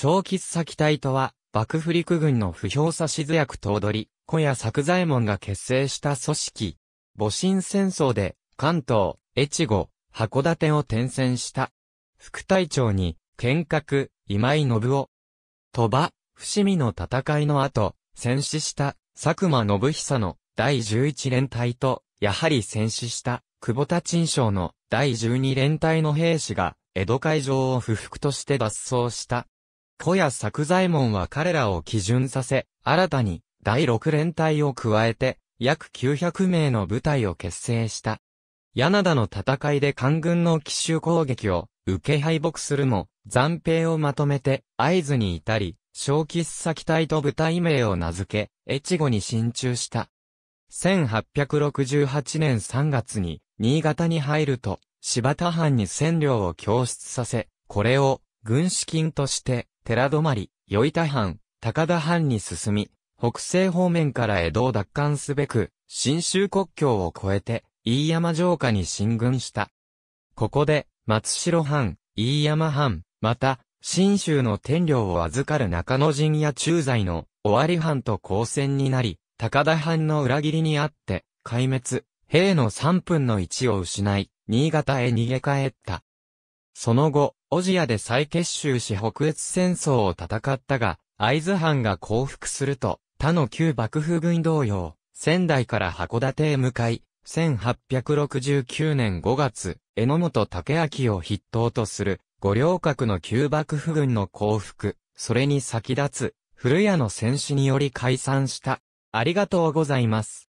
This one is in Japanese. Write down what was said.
小吉崎隊とは、幕府陸軍の不評差し図役頭取、小屋作左衛門が結成した組織。戊辰戦争で、関東、越後、函館を転戦した。副隊長に、剣閣、今井信夫。鳥羽、伏見の戦いの後、戦死した佐久間信久の第11連隊と、やはり戦死した久保田陳将の第12連隊の兵士が、江戸会場を不服として脱走した。小屋作左衛門は彼らを基準させ、新たに第六連隊を加えて、約900名の部隊を結成した。柳田の戦いで官軍の奇襲攻撃を受け敗北するも、残兵をまとめて合図に至り、小吉崎隊と部隊名を名付け、越後に進駐した。1868年3月に、新潟に入ると、柴田藩に占領を供出させ、これを、軍資金として、寺泊、与板藩、高田藩に進み、北西方面から江戸を奪還すべく、新州国境を越えて、飯山城下に進軍した。ここで、松代藩、飯山藩、また、新州の天領を預かる中野陣や駐在の尾張藩と交戦になり、高田藩の裏切りにあって、壊滅、兵の3分の1を失い、新潟へ逃げ帰った。その後、オジアで再結集し北越戦争を戦ったが、会津藩が降伏すると、他の旧幕府軍同様、仙台から函館へ向かい、1869年5月、榎本武明を筆頭とする、五稜郭の旧幕府軍の降伏、それに先立つ、古谷の戦死により解散した。ありがとうございます。